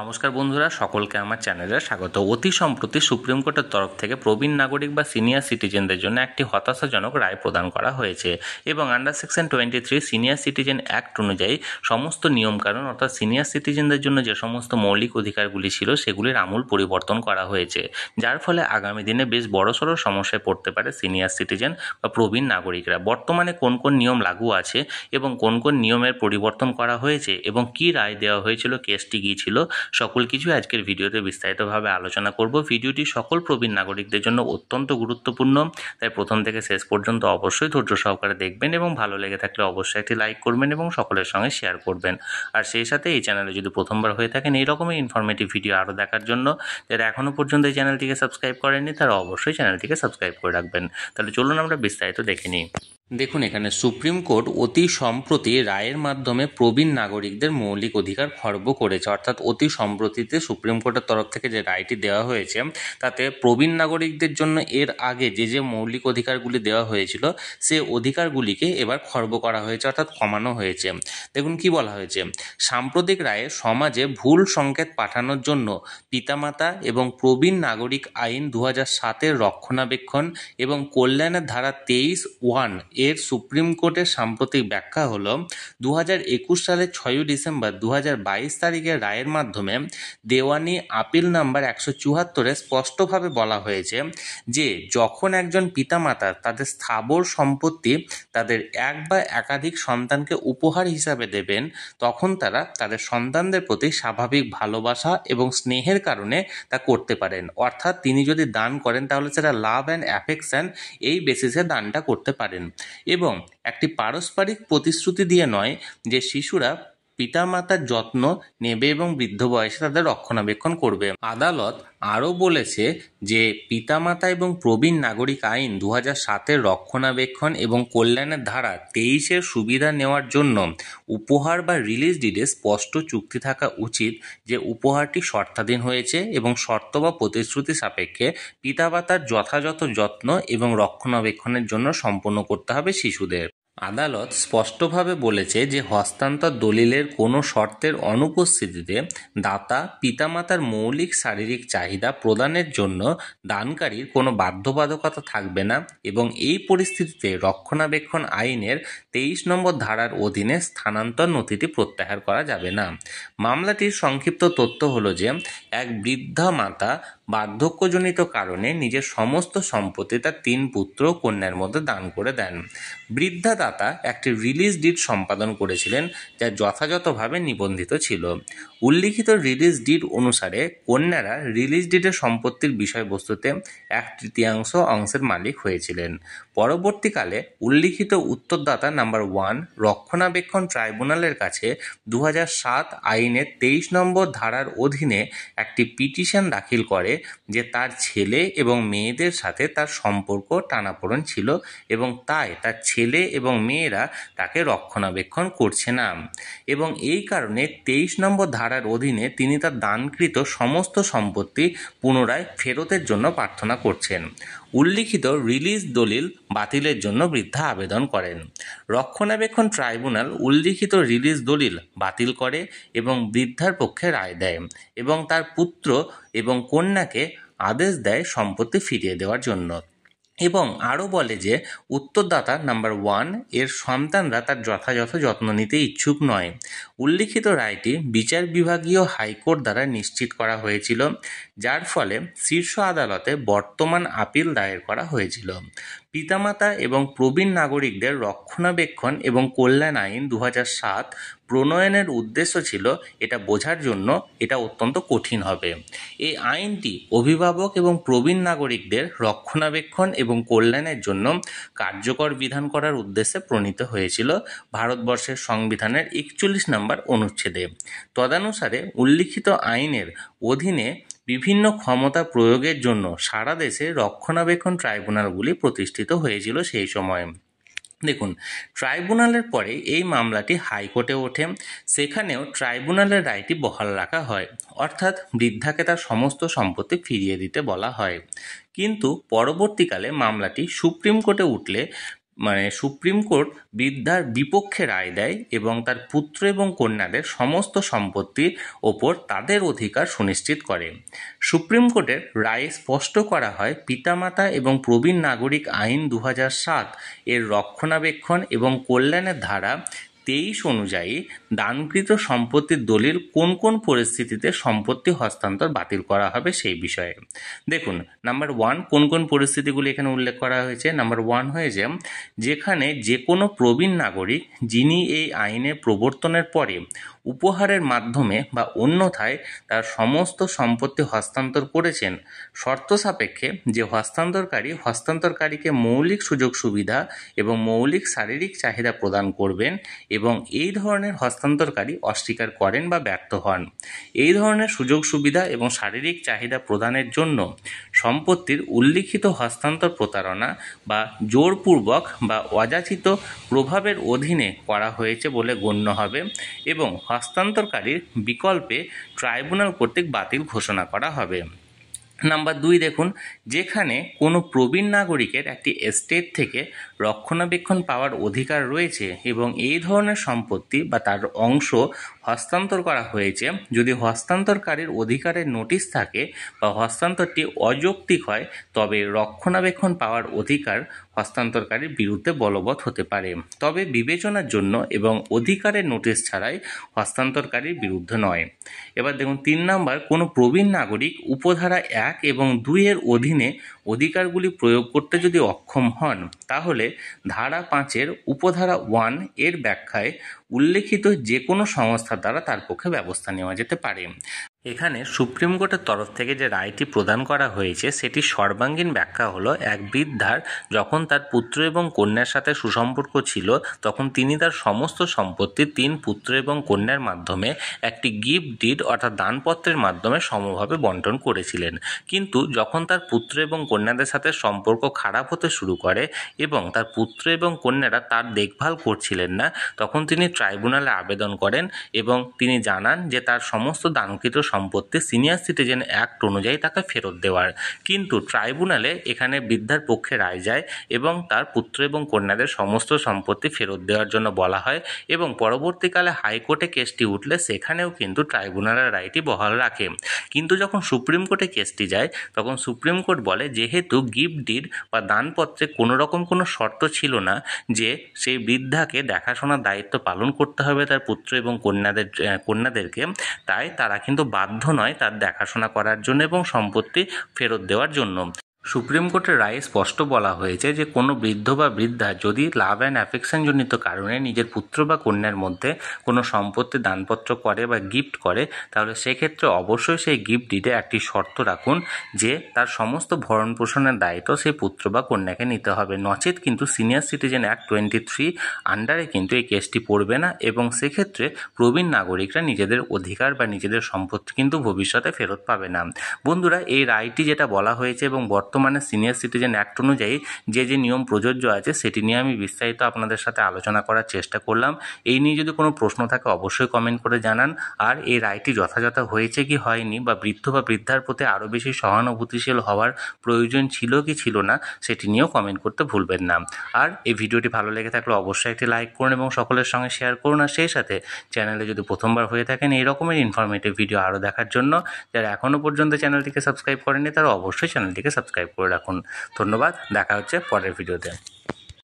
নমস্কার বন্ধুরা সকলকে আমার চ্যানেলে স্বাগত অতি সম্প্রতি সুপ্রিম কোর্টের তরফ থেকে প্রবীণ নাগরিক বা সিনিয়র সিটিজেনদের জন্য একটি হতাশাজনক রায় প্রদান করা হয়েছে এবং under section twenty three senior citizen act অনুযায়ী সমস্ত নিয়মকানুন অর্থাৎ সিনিয়র সিটিজেনদের জন্য যে সমস্ত মৌলিক অধিকারগুলি ছিল সেগুলির আমূল পরিবর্তন করা হয়েছে যার ফলে আগামী দিনে বেশ বড়সড় সমস্যায় পড়তে পারে সিনিয়র সিটিজেন বা প্রবীণ নাগরিকরা বর্তমানে কোন কোন নিয়ম লাগু আছে এবং কোন কোন নিয়মের পরিবর্তন করা হয়েছে এবং কি রায় দেওয়া হয়েছিল কেসটি কী ছিল সকল কিছু আজকের ভিডিওতে বিস্তারিতভাবে আলোচনা করব ভিডিওটি সকল প্রবীণ নাগরিকদের জন্য অত্যন্ত গুরুত্বপূর্ণ তাই প্রথম থেকে শেষ পর্যন্ত অবশ্যই ধৈর্য সহকারে দেখবেন এবং ভালো লেগে থাকলে অবশ্যই একটি লাইক করবেন এবং সকলের সঙ্গে শেয়ার করবেন আর সেই সাথে এই চ্যানেলে যদি প্রথমবার হয়ে থাকেন এই রকমের ইনফরমেটিভ ভিডিও আরও দেখার জন্য যারা এখনও পর্যন্ত এই চ্যানেলটিকে সাবস্ক্রাইব করেননি তারা অবশ্যই চ্যানেলটিকে সাবস্ক্রাইব করে রাখবেন তাহলে চলুন আমরা বিস্তারিত দেখে নিই দেখুন এখানে সুপ্রিম কোর্ট অতি সম্প্রতি রায়ের মাধ্যমে প্রবীণ নাগরিকদের মৌলিক অধিকার খর্ব করেছে অর্থাৎ অতি সম্প্রতিতে সুপ্রিম কোর্টের তরফ থেকে যে রায়টি দেওয়া হয়েছে তাতে প্রবীণ নাগরিকদের জন্য এর আগে যে যে মৌলিক অধিকারগুলি দেওয়া হয়েছিল সে অধিকারগুলিকে এবার খর্ব করা হয়েছে অর্থাৎ কমানো হয়েছে দেখুন কি বলা হয়েছে সাম্প্রতিক রায়ে সমাজে ভুল সংকেত পাঠানোর জন্য পিতামাতা এবং প্রবীণ নাগরিক আইন দু হাজার সাতের রক্ষণাবেক্ষণ এবং কল্যাণের ধারা তেইশ ওয়ান এর সুপ্রিম কোর্টের সাম্প্রতিক ব্যাখ্যা হল দু একুশ সালের ছয়ই ডিসেম্বর দু বাইশ তারিখের রায়ের মাধ্যমে দেওয়ানি আপিল নাম্বার একশো চুয়াত্তরে স্পষ্টভাবে বলা হয়েছে যে যখন একজন পিতামাতা তাদের স্থাবর সম্পত্তি তাদের এক বা একাধিক সন্তানকে উপহার হিসাবে দেবেন তখন তারা তাদের সন্তানদের প্রতি স্বাভাবিক ভালোবাসা এবং স্নেহের কারণে তা করতে পারেন অর্থাৎ তিনি যদি দান করেন তাহলে সেটা লাভ অ্যান্ড অ্যাফেকশন এই বেসিসে দানটা করতে পারেন এবং একটি পারস্পরিক প্রতিশ্রুতি দিয়ে নয় যে শিশুরা পিতা মাতার যত্ন নেবে এবং বৃদ্ধ বয়সে তাদের রক্ষণাবেক্ষণ করবে আদালত আরও বলেছে যে পিতামাতা এবং প্রবীণ নাগরিক আইন দু হাজার সাতের রক্ষণাবেক্ষণ এবং কল্যাণের ধারা তেইশের সুবিধা নেওয়ার জন্য উপহার বা রিলিজ ডিডে স্পষ্ট চুক্তি থাকা উচিত যে উপহারটি শর্তাধীন হয়েছে এবং শর্ত বা প্রতিশ্রুতি সাপেক্ষে পিতামাতার যথাযথ যত্ন এবং রক্ষণাবেক্ষণের জন্য সম্পন্ন করতে হবে শিশুদের আদালত স্পষ্টভাবে বলেছে যে হস্তান্তর দলিলের কোনো শর্তের অনুপস্থিতিতে দাতা পিতামাতার মৌলিক শারীরিক চাহিদা প্রদানের জন্য দানকারীর কোনো বাধ্যবাধকতা থাকবে না এবং এই পরিস্থিতিতে রক্ষণাবেক্ষণ আইনের তেইশ নম্বর ধারার অধীনে স্থানান্তর নথিটি প্রত্যাহার করা যাবে না মামলাটির সংক্ষিপ্ত তথ্য হলো যে এক বৃদ্ধা মাতা বার্ধক্যজনিত কারণে নিজের সমস্ত সম্পত্তি তার তিন পুত্র কন্যার মধ্যে দান করে দেন বৃদ্ধা দাতা একটি রিলিজ ডিট সম্পাদন করেছিলেন যা যথাযথভাবে নিবন্ধিত ছিল উল্লিখিত রিলিজ ডিট অনুসারে কন্যারা রিলিজ ডিটের সম্পত্তির বিষয়বস্তুতে এক তৃতীয়াংশ অংশের মালিক হয়েছিলেন পরবর্তীকালে উল্লিখিত উত্তরদাতা নাম্বার ওয়ান রক্ষণাবেক্ষণ ট্রাইব্যুনালের কাছে দু আইনের তেইশ নম্বর ধারার অধীনে একটি পিটিশন দাখিল করে যে তার ছেলে এবং মেয়েদের সাথে তার সম্পর্ক টানাপোড়ন ছিল এবং তাই তার ছেলে এবং মেয়েরা তাকে রক্ষণাবেক্ষণ করছে না এবং এই কারণে তেইশ নম্বর ধারার অধীনে তিনি তার দানকৃত সমস্ত সম্পত্তি পুনরায় ফেরতের জন্য প্রার্থনা করছেন উল্লিখিত রিলিজ দলিল বাতিলের জন্য বৃদ্ধা আবেদন করেন রক্ষণাবেক্ষণ ট্রাইব্যুনাল উল্লিখিত রিলিজ দলিল বাতিল করে এবং বৃদ্ধার পক্ষে রায় দেয় এবং তার পুত্র এবং কন্যাকে আদেশ দেয় সম্পত্তি ফিরিয়ে দেওয়ার জন্য এবং আরও বলে যে উত্তরদাতা নাম্বার ওয়ান এর সন্তানরা তার যথাযথ যত্ন নিতে ইচ্ছুক নয় উল্লিখিত রায়টি বিচার বিভাগীয় হাইকোর্ট দ্বারা নিশ্চিত করা হয়েছিল যার ফলে শীর্ষ আদালতে বর্তমান আপিল দায়ের করা হয়েছিল পিতামাতা এবং প্রবীণ নাগরিকদের রক্ষণাবেক্ষণ এবং কল্যাণ আইন দু সাত প্রণয়নের উদ্দেশ্য ছিল এটা বোঝার জন্য এটা অত্যন্ত কঠিন হবে এই আইনটি অভিভাবক এবং প্রবীণ নাগরিকদের রক্ষণাবেক্ষণ এবং কল্যাণের জন্য কার্যকর বিধান করার উদ্দেশ্যে প্রণীত হয়েছিল ভারতবর্ষের সংবিধানের একচল্লিশ নম্বর অনুচ্ছেদে তদানুসারে উল্লিখিত আইনের অধীনে বিভিন্ন ক্ষমতা প্রয়োগের জন্য সারা দেশে রক্ষণাবেক্ষণ ট্রাইব্যুনালগুলি প্রতিষ্ঠিত হয়েছিল সেই সময়ে দেখুন ট্রাইব্যুনালের পরে এই মামলাটি হাইকোর্টে ওঠে সেখানেও ট্রাইব্যুনালের রায়টি বহাল রাখা হয় অর্থাৎ বৃদ্ধাকে তার সমস্ত সম্পত্তি ফিরিয়ে দিতে বলা হয় কিন্তু পরবর্তীকালে মামলাটি সুপ্রিম কোর্টে উঠলে মানে সুপ্রিম কোর্ট বৃদ্ধার বিপক্ষে রায় দেয় এবং তার পুত্র এবং কন্যাদের সমস্ত সম্পত্তির ওপর তাদের অধিকার সুনিশ্চিত করে সুপ্রিম কোর্টের রায়ে স্পষ্ট করা হয় পিতামাতা এবং প্রবীণ নাগরিক আইন দু সাত এর রক্ষণাবেক্ষণ এবং কল্যাণের ধারা তেইশ অনুযায়ী দানকৃত সম্পত্তির দলিল কোন কোন পরিস্থিতিতে সম্পত্তি হস্তান্তর বাতিল করা হবে সেই বিষয়ে দেখুন নাম্বার ওয়ান কোন কোন পরিস্থিতিগুলি এখানে উল্লেখ করা হয়েছে নাম্বার ওয়ান হয়েছে যেখানে যে কোনো প্রবীণ নাগরিক যিনি এই আইনের প্রবর্তনের পরে উপহারের মাধ্যমে বা অন্যথায় তার সমস্ত সম্পত্তি হস্তান্তর করেছেন শর্ত সাপেক্ষে যে হস্তান্তরকারী হস্তান্তরকারীকে মৌলিক সুযোগ সুবিধা এবং মৌলিক শারীরিক চাহিদা প্রদান করবেন এবং এই ধরনের হস্তান্তরকারী অস্বীকার করেন বা ব্যর্থ হন এই ধরনের সুযোগ সুবিধা এবং শারীরিক চাহিদা প্রদানের জন্য সম্পত্তির উল্লিখিত হস্তান্তর প্রতারণা বা জোরপূর্বক বা অযাচিত প্রভাবের অধীনে করা হয়েছে বলে গণ্য হবে এবং হস্তান্তরকারীর বিকল্পে ট্রাইব্যুনাল কর্তৃক বাতিল ঘোষণা করা হবে নাম্বার দুই দেখুন যেখানে কোনো প্রবীণ নাগরিকের একটি এস্টেট থেকে রক্ষণাবেক্ষণ পাওয়ার অধিকার রয়েছে এবং এই ধরনের সম্পত্তি বা তার অংশ হস্তান্তর করা হয়েছে যদি হস্তান্তরকারীর অধিকারের নোটিশ থাকে বা হস্তান্তরটি অযৌক্তিক হয় তবে রক্ষণাবেক্ষণ পাওয়ার অধিকার হস্তান্তরকারীর বিরুদ্ধে বলবৎ হতে পারে তবে বিবেচনার জন্য এবং অধিকারের নোটিশ ছাড়াই হস্তান্তরকারীর বিরুদ্ধে নয় এবার দেখুন তিন নাম্বার কোনো প্রবীণ নাগরিক উপধারা এক এক এবং দুইয়ের অধীনে অধিকারগুলি প্রয়োগ করতে যদি অক্ষম হন তাহলে ধারা পাঁচের উপধারা ওয়ান এর ব্যাখ্যায় উল্লেখিত যে কোনো সংস্থা দ্বারা তার পক্ষে ব্যবস্থা নেওয়া যেতে পারে এখানে সুপ্রিম কোর্টের তরফ থেকে যে রায়টি প্রদান করা হয়েছে সেটি সর্বাঙ্গীন ব্যাখ্যা হলো এক বৃদ্ধার যখন তার পুত্র এবং কন্যার সাথে সুসম্পর্ক ছিল তখন তিনি তার সমস্ত সম্পত্তি তিন পুত্র এবং কন্যার মাধ্যমে একটি গিফট ডিড অর্থাৎ দানপত্রের মাধ্যমে সমভাবে বন্টন করেছিলেন কিন্তু যখন তার পুত্র এবং কন্যাদের সাথে সম্পর্ক খারাপ হতে শুরু করে এবং তার পুত্র এবং কন্যারা তার দেখভাল করছিলেন না তখন তিনি ট্রাইব্যুনালে আবেদন করেন এবং তিনি জানান যে তার সমস্ত দানকৃত সম্পত্তি সিনিয়র সিটিজেন অ্যাক্ট অনুযায়ী তাকে ফেরত দেওয়ার কিন্তু ট্রাইব্যুনালে এখানে বৃদ্ধার পক্ষে রায় যায় এবং তার পুত্র এবং কন্যাদের সমস্ত সম্পত্তি ফেরত দেওয়ার জন্য বলা হয় এবং পরবর্তীকালে হাইকোর্টে কেসটি উঠলে সেখানেও কিন্তু ট্রাইব্যুনালের রায়টি বহাল রাখে কিন্তু যখন সুপ্রিম কোর্টে কেসটি যায় তখন সুপ্রিম কোর্ট বলে যেহেতু গিফট ডিড বা দানপত্রে কোনো রকম কোনো শর্ত ছিল না যে সেই বৃদ্ধাকে দেখাশোনার দায়িত্ব পালন করতে হবে তার পুত্র এবং কন্যাদের কন্যাদেরকে তাই তারা কিন্তু বাধ্য নয় তার দেখাশোনা করার জন্য এবং সম্পত্তি ফেরত দেওয়ার জন্য সুপ্রিম কোর্টের রায়ে স্পষ্ট বলা হয়েছে যে কোনো বৃদ্ধ বা বৃদ্ধা যদি লাভ অ্যান্ড অ্যাফেকশনজনিত কারণে নিজের পুত্র বা কন্যার মধ্যে কোনো সম্পত্তি দানপত্র করে বা গিফট করে তাহলে সেক্ষেত্রে অবশ্যই সেই গিফট দিতে একটি শর্ত রাখুন যে তার সমস্ত ভরণ পোষণের দায়িত্ব সেই পুত্র বা কন্যাকে নিতে হবে নচেত কিন্তু senior citizen act twenty three আন্ডারে কিন্তু এই কেসটি পড়বে না এবং সেক্ষেত্রে প্রবীণ নাগরিকরা নিজেদের অধিকার বা নিজেদের সম্পত্তি কিন্তু ভবিষ্যতে ফেরত পাবে না বন্ধুরা এই রায়টি যেটা বলা হয়েছে এবং বর্তমানে বর্তমানে সিনিয়র সিটিজেন অ্যাক্ট অনুযায়ী যে যে নিয়ম প্রযোজ্য আছে সেটি নিয়ে আমি বিস্তারিত আপনাদের সাথে আলোচনা করার চেষ্টা করলাম এই নিয়ে যদি কোনো প্রশ্ন থাকে অবশ্যই কমেন্ট করে জানান আর এই রায়টি যথাযথ হয়েছে কি হয়নি বা বৃদ্ধ বা বৃদ্ধার প্রতি আরও বেশি সহানুভূতিশীল হওয়ার প্রয়োজন ছিল কি ছিল না সেটি নিয়েও কমেন্ট করতে ভুলবেন না আর এই ভিডিওটি ভালো লেগে থাকলে অবশ্যই একটি লাইক করুন এবং সকলের সঙ্গে শেয়ার করুন আর সেই সাথে চ্যানেলে যদি প্রথমবার হয়ে থাকেন এই রকমের ইনফরমেটিভ ভিডিও আরও দেখার জন্য যারা এখনও পর্যন্ত চ্যানেলটিকে সাবস্ক্রাইব করেনি তারা অবশ্যই চ্যানেলটিকে সাবস্ক্রাইব সাবস্ক্রাইব করে রাখুন ধন্যবাদ দেখা হচ্ছে পরের ভিডিওতে